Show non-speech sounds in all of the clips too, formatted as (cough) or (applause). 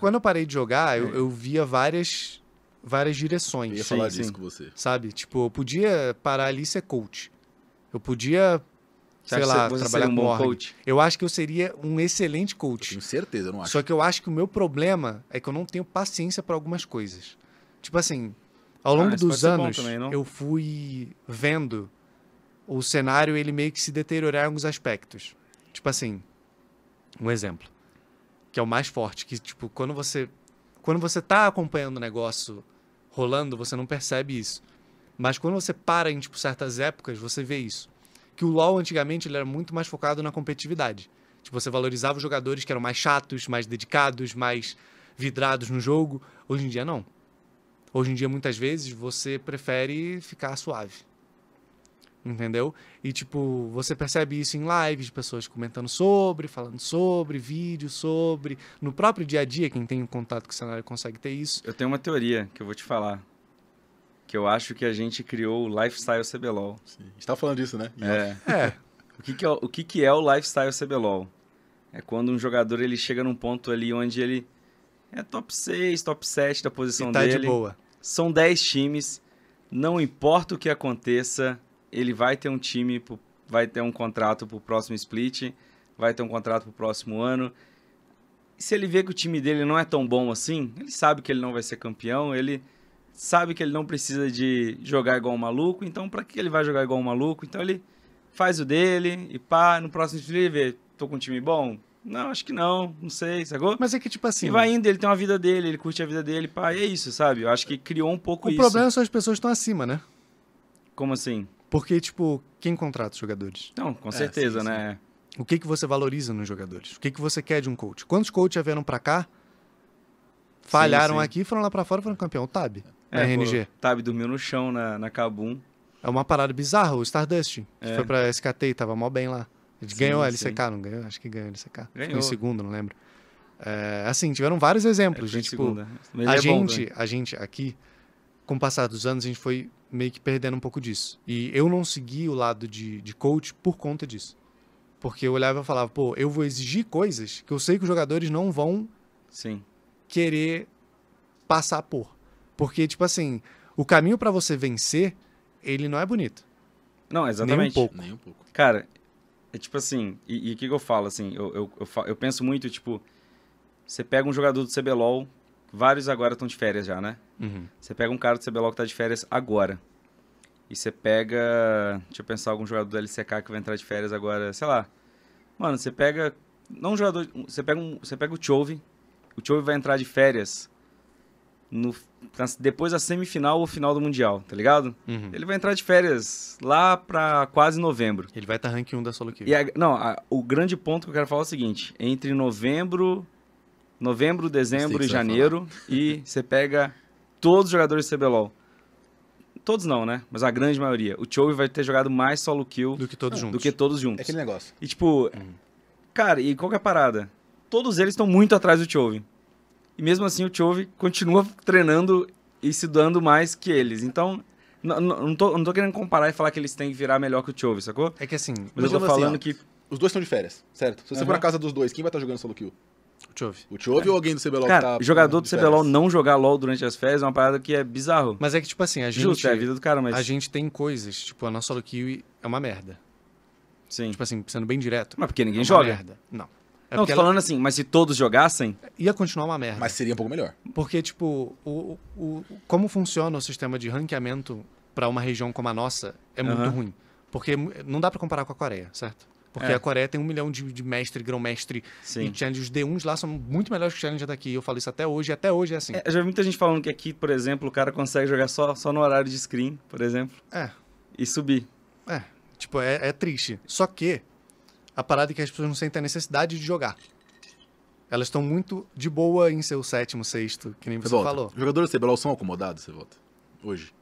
Quando eu parei de jogar, eu, é. eu via várias várias direções. Eu ia falar sim, disso com você. Sabe? Tipo, eu podia parar ali e ser coach. Eu podia, você sei lá, trabalhar um com um coach. Eu acho que eu seria um excelente coach. Com certeza, eu não acho. Só que eu acho que o meu problema é que eu não tenho paciência para algumas coisas. Tipo assim, ao longo ah, dos anos, também, eu fui vendo o cenário ele meio que se deteriorar em alguns aspectos. Tipo assim, um exemplo que é o mais forte, que tipo, quando você quando você tá acompanhando o negócio rolando, você não percebe isso. Mas quando você para em tipo certas épocas, você vê isso. Que o LoL antigamente ele era muito mais focado na competitividade. Tipo, você valorizava os jogadores que eram mais chatos, mais dedicados, mais vidrados no jogo. Hoje em dia não. Hoje em dia muitas vezes você prefere ficar suave entendeu? E tipo, você percebe isso em lives de pessoas comentando sobre, falando sobre, vídeos sobre, no próprio dia a dia, quem tem contato com o cenário consegue ter isso. Eu tenho uma teoria que eu vou te falar. Que eu acho que a gente criou o Lifestyle CBLOL. Sim. A gente tá falando disso, né? É. é. o, que, que, é, o que, que é o Lifestyle CBLOL? É quando um jogador ele chega num ponto ali onde ele é top 6, top 7 da posição e tá dele. De boa. São 10 times, não importa o que aconteça, ele vai ter um time, vai ter um contrato para o próximo split, vai ter um contrato para o próximo ano. se ele vê que o time dele não é tão bom assim, ele sabe que ele não vai ser campeão, ele sabe que ele não precisa de jogar igual um maluco, então para que ele vai jogar igual um maluco? Então ele faz o dele e pá, no próximo split ele vê, tô com um time bom? Não, acho que não, não sei, sacou? Mas é que, tipo assim. E vai indo, ele tem uma vida dele, ele curte a vida dele, pá, e é isso, sabe? Eu acho que criou um pouco o isso. O problema são as pessoas que estão acima, né? Como assim? Porque, tipo, quem contrata os jogadores? Não, com é, certeza, é, sim, né? Sim. O que, que você valoriza nos jogadores? O que, que você quer de um coach? Quantos coaches já vieram para cá, falharam sim, aqui, foram lá para fora e foram campeão? O Tab, é, RNG. Pô, Tab dormiu no chão na, na Kabum. É uma parada bizarra. O Stardust, é. foi pra SKT e tava mó bem lá. Ele ganhou a LCK, não ganhou? Acho que ganhou a LCK. Ganhou. Ficou em segundo, não lembro. É, assim, tiveram vários exemplos. É, de, tipo, a, é gente, bom, né? a gente aqui, com o passar dos anos, a gente foi meio que perdendo um pouco disso. E eu não segui o lado de, de coach por conta disso. Porque eu olhava e falava, pô, eu vou exigir coisas que eu sei que os jogadores não vão Sim. querer passar por. Porque, tipo assim, o caminho para você vencer, ele não é bonito. Não, exatamente. Nem um pouco. Nem um pouco. Cara, é tipo assim, e o que, que, eu falo, assim, eu, eu, eu, eu penso muito, tipo, você pega um jogador do CBLOL, Vários agora estão de férias já, né? Uhum. Você pega um cara do CBLOL que tá de férias agora. E você pega. Deixa eu pensar algum jogador do LCK que vai entrar de férias agora, sei lá. Mano, você pega. Não um jogador. Você pega, um, você pega o Chove. O Chove vai entrar de férias no, depois da semifinal ou final do Mundial, tá ligado? Uhum. Ele vai entrar de férias lá pra quase novembro. Ele vai estar tá rank 1 da Solo Kill. E não, a, o grande ponto que eu quero falar é o seguinte: entre novembro novembro, dezembro e janeiro e (laughs) você pega todos os jogadores de CBLOL. Todos não, né? Mas a grande maioria. O Chovy vai ter jogado mais solo kill do que todos não, juntos. Do que todos juntos. É aquele negócio. E tipo, uhum. cara, e qual que é a parada? Todos eles estão muito atrás do Chovy. E mesmo assim o Chovy continua treinando e se dando mais que eles. Então, não, tô, não tô querendo comparar e falar que eles têm que virar melhor que o Chovy, sacou? É que assim... Mas eu tô falando assim, que... Os dois estão de férias, certo? Se você uhum. for na casa dos dois, quem vai estar tá jogando solo kill? O Chove. O Chove é. ou alguém do CBLOL Cara, tá jogador do CBLOL não jogar LOL durante as férias é uma parada que é bizarro. Mas é que, tipo assim, a gente. Justo, é a vida do cara, mas. A gente tem coisas. Tipo, a nossa Kiwi é uma merda. Sim. Tipo assim, sendo bem direto. Mas porque ninguém é joga. Merda. Não. É não, tô ela... falando assim, mas se todos jogassem. Ia continuar uma merda. Mas seria um pouco melhor. Porque, tipo, o, o, como funciona o sistema de ranqueamento para uma região como a nossa é uhum. muito ruim. Porque não dá para comparar com a Coreia, certo? Porque é. a Coreia tem um milhão de, de mestre, grão-mestre e challenge. Os d 1 lá são muito melhores que os challenger daqui. Tá eu falo isso até hoje, e até hoje é assim. É, já vi muita gente falando que aqui, por exemplo, o cara consegue jogar só, só no horário de screen, por exemplo. É. E subir. É. Tipo, é, é triste. Só que a parada é que as pessoas não sentem a necessidade de jogar. Elas estão muito de boa em seu sétimo, sexto, que nem você, você falou. Jogadores de CBLOL são é acomodados, você volta. Hoje.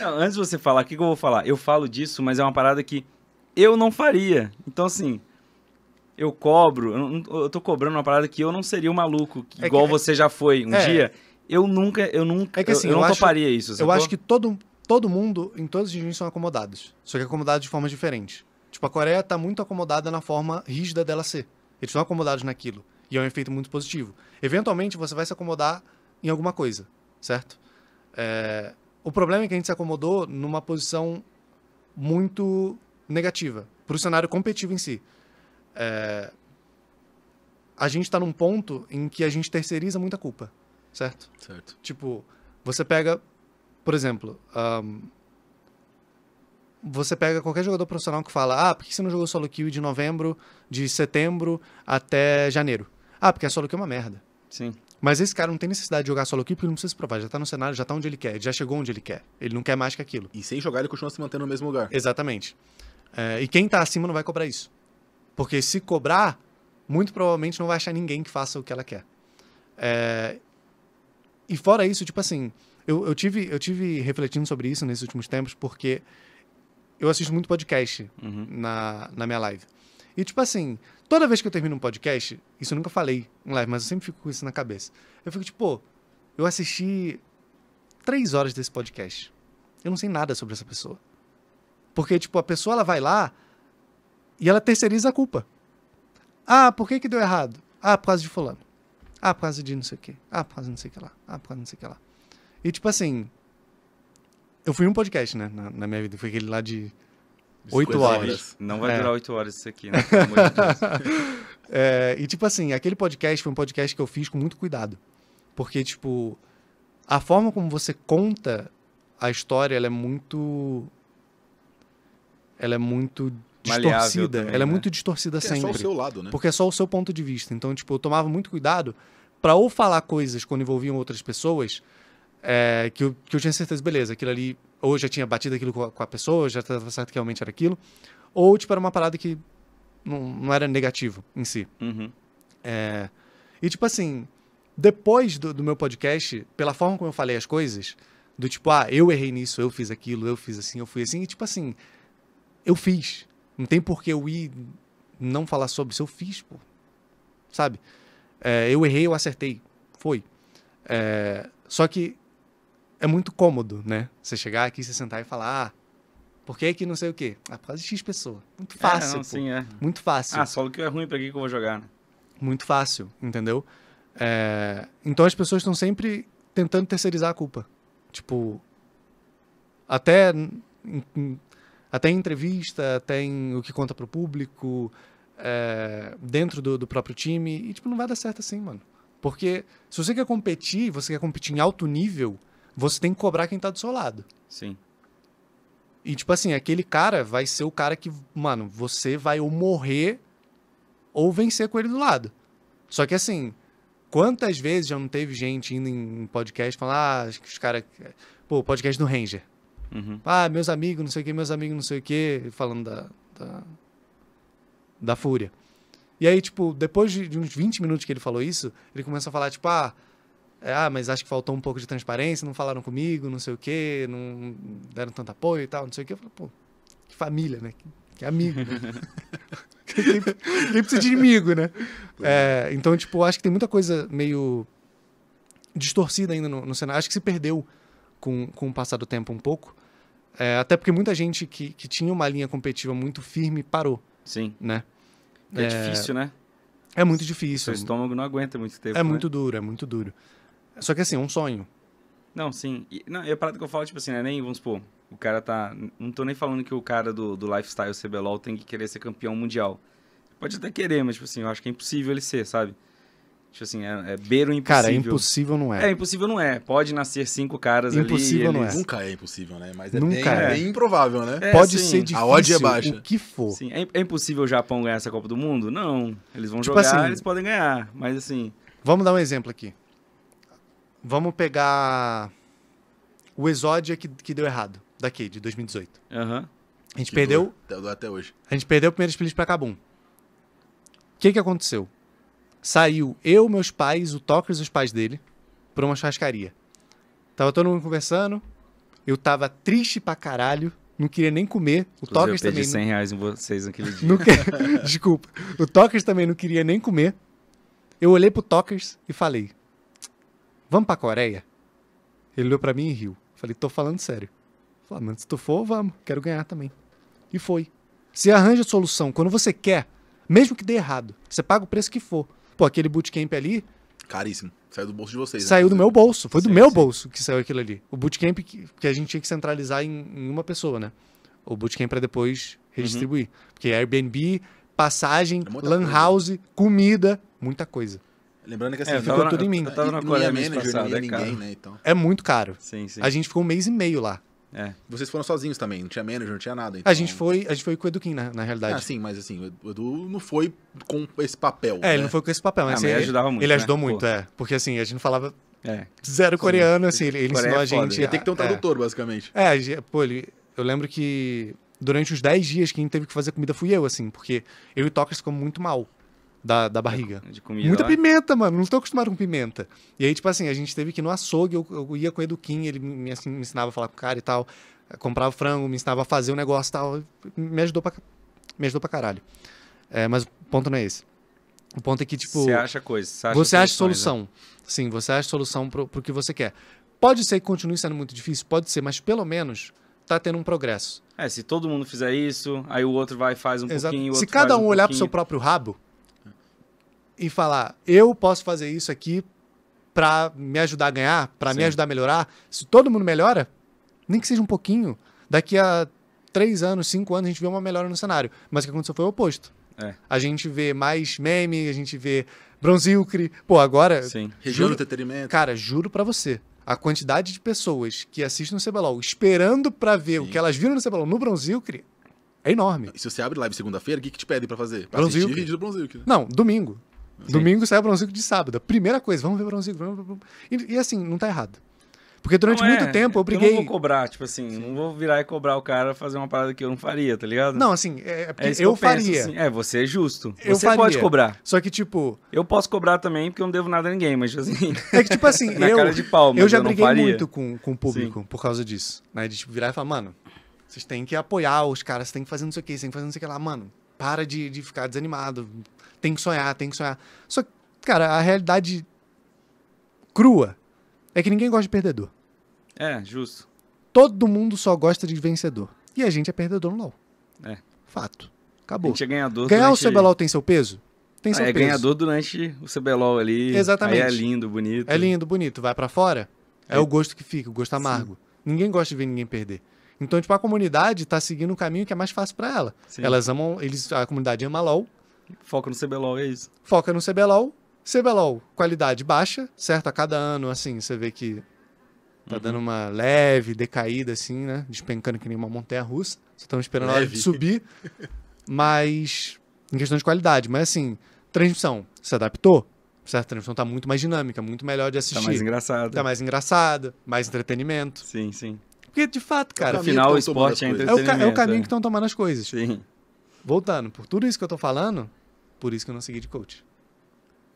Não, antes de você falar, o que, que eu vou falar? Eu falo disso, mas é uma parada que eu não faria. Então, assim, eu cobro, eu, eu tô cobrando uma parada que eu não seria um maluco, é igual que, é você é, já foi um é, dia. Eu nunca, eu nunca, é que, assim, eu, eu, eu não toparia isso. Eu acho que todo, todo mundo, em todos os regimes, são acomodados. Só que acomodados de formas diferentes. Tipo, a Coreia tá muito acomodada na forma rígida dela ser. Eles são acomodados naquilo. E é um efeito muito positivo. Eventualmente, você vai se acomodar em alguma coisa certo? É, o problema é que a gente se acomodou numa posição muito negativa para o cenário competitivo em si. É, a gente está num ponto em que a gente terceiriza muita culpa, certo? Certo. Tipo, você pega, por exemplo, um, você pega qualquer jogador profissional que fala, ah, por que você não jogou solo queue de novembro, de setembro até janeiro? Ah, porque a solo queue é uma merda. Sim. Mas esse cara não tem necessidade de jogar solo aqui porque ele não precisa se provar. Já tá no cenário, já tá onde ele quer, já chegou onde ele quer. Ele não quer mais que aquilo. E sem jogar, ele continua se mantendo no mesmo lugar. Exatamente. É, e quem tá acima não vai cobrar isso. Porque se cobrar, muito provavelmente não vai achar ninguém que faça o que ela quer. É, e fora isso, tipo assim, eu, eu, tive, eu tive refletindo sobre isso nesses últimos tempos, porque eu assisto muito podcast uhum. na, na minha live. E, tipo assim, Toda vez que eu termino um podcast, isso eu nunca falei em live, mas eu sempre fico com isso na cabeça. Eu fico tipo, pô, eu assisti três horas desse podcast. Eu não sei nada sobre essa pessoa. Porque, tipo, a pessoa ela vai lá e ela terceiriza a culpa. Ah, por que que deu errado? Ah, por causa de fulano. Ah, por causa de não sei o quê. Ah, por causa de não sei o que lá. Ah, por causa de não sei o que lá. E, tipo assim, eu fui um podcast, né, na, na minha vida. Foi aquele lá de 8 horas. Não vai é. durar 8 horas isso aqui, né? Pelo amor de Deus. (laughs) É, e tipo assim, aquele podcast foi um podcast que eu fiz com muito cuidado. Porque, tipo, a forma como você conta a história, ela é muito. Ela é muito distorcida. Também, ela é né? é muito distorcida porque sempre. É só o seu lado, né? Porque é só o seu ponto de vista. Então, tipo, eu tomava muito cuidado para ou falar coisas quando envolviam outras pessoas é, que, eu, que eu tinha certeza, beleza, aquilo ali ou já tinha batido aquilo com a, com a pessoa, já estava certo que realmente era aquilo, ou tipo, era uma parada que não, não era negativo em si. Uhum. É, e tipo assim, depois do, do, meu podcast, pela forma como eu falei as coisas, do tipo, ah, eu errei nisso, eu fiz aquilo, eu fiz assim, eu fui assim, e tipo assim, eu fiz. Não tem por que eu ir não falar sobre isso, eu fiz, pô. Sabe? É, eu errei, eu acertei. Foi. É, só que é muito cômodo, né? Você chegar aqui, você sentar e falar, ah, por que que não sei o quê? Ah, por causa de X pessoa. Muito é, fácil, é, não, sim, é. Muito fácil. Ah, solo que é ruim, pra que que eu vou jogar, né? Muito fácil, entendeu? É... Então as pessoas estão sempre tentando terceirizar a culpa. Tipo, até em, até em entrevista, até em o que conta pro público, é, dentro do, do, próprio time. E, tipo, não vai dar certo assim, mano. Porque se você quer competir, você quer competir em alto nível, você tem que cobrar quem tá do seu lado. Sim. E, tipo assim, aquele cara vai ser o cara que, mano, você vai ou morrer ou vencer com ele do lado. Só que, assim, quantas vezes já não teve gente indo em podcast falar, ah, os caras. Pô, podcast do Ranger. Uhum. Ah, meus amigos, não sei o que, meus amigos, não sei o que, falando da, da. da fúria. E aí, tipo, depois de, uns 20 minutos que ele falou isso, ele começa a falar, tipo, ah. É, ah, mas acho que faltou um pouco de transparência, não falaram comigo, não sei o quê, não deram tanto apoio e tal, não sei o quê. Eu falei, pô, que família, né? Que, que amigo. Né? (laughs) quem, quem precisa de inimigo, né? É. é, então, tipo, acho que tem muita coisa meio distorcida ainda no, no cenário. Acho que se perdeu com, com o passar do tempo um pouco. É, até porque muita gente que, que tinha uma linha competitiva muito firme parou. Sim. Né? É, é difícil, né? É, é muito difícil. Seu estômago não aguenta muito tempo. É né? muito duro, é muito duro. Só que assim, um sonho. Não, sim. E, não, e a parada que eu falo, tipo assim, né? Nem, vamos supor, o cara tá. Não tô nem falando que o cara do, do lifestyle CBLOL tem que querer ser campeão mundial. Pode até querer, mas, tipo assim, eu acho que é impossível ele ser, sabe? Tipo assim, é, é beiro impossível. Cara, impossível não é. É, impossível não é. Pode nascer cinco caras impossível ali. Impossível não é. Nunca é impossível, né? Mas é, Nunca bem, é. bem improvável, né? É, Pode sim. ser difícil, a odd é baixa. o que for. Sim, é, é, impossível o Japão ganhar essa Copa do Mundo? Não. Eles vão tipo jogar, assim, eles podem ganhar. Mas assim... Vamos dar um exemplo aqui. Vamos pegar o Exódia que, que deu errado, daqui, de 2018. Uhum. A gente que perdeu. até hoje. A gente perdeu o primeiro split pra Cabum. O que, que aconteceu? Saiu eu, meus pais, o Tokers e os pais dele, pra uma churrascaria. Tava todo mundo conversando. Eu tava triste pra caralho. Não queria nem comer. O Inclusive, Tokers eu perdi 100 reais em vocês naquele (laughs) dia. Não... (laughs) Desculpa. O Tokers também não queria nem comer. Eu olhei pro Tokers e falei: Vamos pra Coreia? Ele olhou para mim e riu. Falei, tô falando sério. Falei, ah, mas se tu for, vamos, quero ganhar também. E foi. Você arranja a solução quando você quer, mesmo que dê errado. Você paga o preço que for. Pô, aquele bootcamp ali. Caríssimo. Saiu do bolso de vocês. Né? Saiu né? do meu bolso. Foi do meu sim. bolso que saiu aquilo ali. O bootcamp que, que a gente tinha que centralizar em, em uma pessoa, né? O bootcamp para depois redistribuir. Uhum. Porque Airbnb, passagem, é lan coisa. house, comida, muita coisa. Lembrando que assim, é, ficou na, tudo em mim. Eu tava na Coreia mês passado, não é ninguém, caro. né? Então. É muito caro. Sim, sim. A gente ficou um mês e meio lá. É. Vocês foram sozinhos também, não tinha manager, não tinha nada. Então... A, gente foi, a gente foi com o Eduquim, na, na realidade. Ah, sim, mas assim, o Edu não foi com esse papel. É, né? ele não foi com esse papel, mas, ah, mas ele, ajudava muito. Ele né? ajudou muito, Pô. é. Porque assim, a gente falava é. zero coreano, assim, ele, é ensinou é a gente. Ele né? tem que ter um é. tradutor, basicamente. É, pô, ele, eu lembro que durante os 10 dias quem teve que fazer comida fui eu, assim, porque eu e o Tocas ficamos muito mal da, da barriga. De comida. Muita lá. pimenta, mano. Não estou acostumado com pimenta. E aí, tipo assim, a gente teve que ir no açougue, eu, eu ia com o Eduquim, ele me, assim, me ensinava a falar com o cara e tal. comprava frango, me ensinava a fazer o um negócio e tal. Me ajudou pra, me ajudou pra caralho. É, mas o ponto não é esse. O ponto é que, tipo. Você acha coisa, você acha, você acha né? solução. Né? Sim, você acha solução pro, pro que você quer. Pode ser que continue sendo muito difícil, pode ser, mas pelo menos tá tendo um progresso. É, se todo mundo fizer isso, aí o outro vai faz um Exato. pouquinho. se cada um, um olhar pouquinho. pro seu próprio rabo, e falar: eu posso fazer isso aqui para me ajudar a ganhar, para me ajudar a melhorar. Se todo mundo melhora, nem que seja um pouquinho, daqui a três anos, cinco anos, a gente vê uma melhora no cenário. Mas o que aconteceu foi o oposto. É. A gente vê mais meme, a gente vê Bronzilcre. Pô, agora. Sim. Região do entretenimento. Cara, juro para você. A quantidade de pessoas que assistem no CBLOL esperando para ver Sim. o que elas viram no CBLOL no Bronzilcre é enorme. E se você abre live segunda-feira, o que, que te pedem para fazer? Pra Bronzilcre. vídeo do Bronzilcre. Né? Não, domingo. Domingo sai o Brown de sábado. Primeira coisa, vamos ver o Brown E, e, assim, não tá errado. Porque durante não muito é, tempo eu briguei. Eu não vou cobrar, tipo assim, Sim. não vou virar e cobrar o cara fazer uma parada que eu não faria, tá ligado? Não, assim, é, é porque é eu, eu faria. Penso, assim, é, você é justo. Eu você faria. pode cobrar. Só que, tipo. Eu posso cobrar também, porque eu não devo nada a ninguém, mas tipo assim. É que, tipo assim, (laughs) eu. Palma, eu já eu briguei muito com, com o público Sim. por causa disso. Né? De tipo, virar e falar, mano, vocês têm que apoiar os caras, vocês têm que fazer não sei o que, vocês têm que fazer não sei o que lá, mano para de, de ficar desanimado tem que sonhar, tem que sonhar. Só que, cara, a realidade crua é que ninguém gosta de perdedor. É, justo. Todo mundo só gosta de vencedor. E a gente é perdedor no LoL. É. Fato. Acabou. A gente é ganhador. Ganhar durante... o CBLOL tem seu peso? Tem ah, seu ah, é peso. É ganhador durante o CBLOL ali. Exatamente. Aí é lindo, bonito. É lindo, bonito. Vai para fora, é. é. o gosto que fica, o gosto amargo. Sim. Ninguém gosta de ver ninguém perder. Então, tipo, a comunidade tá seguindo um caminho que é mais fácil para ela. Sim. Elas amam, eles, a comunidade ama LoL, Foca no CBLOL, é isso. Foca no CBLOL. CBLOL, qualidade baixa, certo? A cada ano, assim, você vê que tá uhum. dando uma leve decaída, assim, né? Despencando que nem uma montanha russa. Só estamos esperando leve. a hora de subir. Mas, em questão de qualidade. Mas, assim, transmissão, se adaptou? Certo? A transmissão tá muito mais dinâmica, muito melhor de tá assistir. Tá mais engraçada. Tá mais engraçada, mais entretenimento. Sim, sim. Porque, de fato, é cara. Afinal, o esporte é entretenimento. É o, é o caminho é. que estão tomando as coisas. Sim voltando, por tudo isso que eu tô falando, por isso que eu não segui de coach.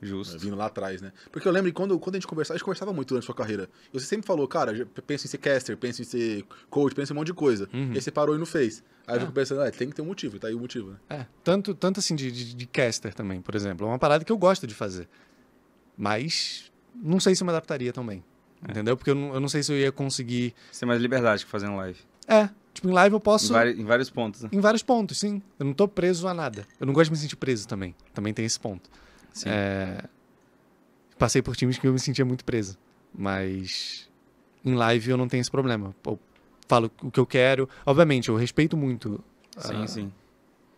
Justo. É, vindo lá atrás, né? Porque eu lembro que quando, quando a gente conversava, a gente conversava muito durante a sua carreira. E você sempre falou, cara, pensa em ser caster, pensa em ser coach, pensa em um monte de coisa. Uhum. E aí você parou e não fez. Aí é. eu fico pensando, ah, tem que ter um motivo, tá aí o motivo, né? É, tanto, tanto assim de, de, de caster também, por exemplo. É uma parada que eu gosto de fazer. Mas não sei se eu me adaptaria também. É. Entendeu? Porque eu não, eu não sei se eu ia conseguir. Ter mais liberdade que fazendo live. É, Tipo, em live eu posso. Em, em vários pontos. Né? Em vários pontos, sim. Eu não tô preso a nada. Eu não gosto de me sentir preso também. Também tem esse ponto. Sim. É... Passei por times que eu me sentia muito preso. Mas em live eu não tenho esse problema. Eu falo o que eu quero. Obviamente, eu respeito muito sim, ah, sim.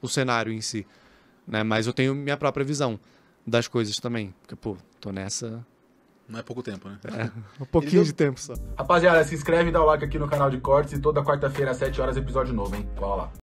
o cenário em si. Né? Mas eu tenho minha própria visão das coisas também. Porque, pô, tô nessa não é pouco tempo, né? É, um pouquinho deu... de tempo só. Rapaziada, se inscreve e dá o like aqui no canal de cortes e toda quarta-feira às 7 horas episódio novo, hein? Vai lá.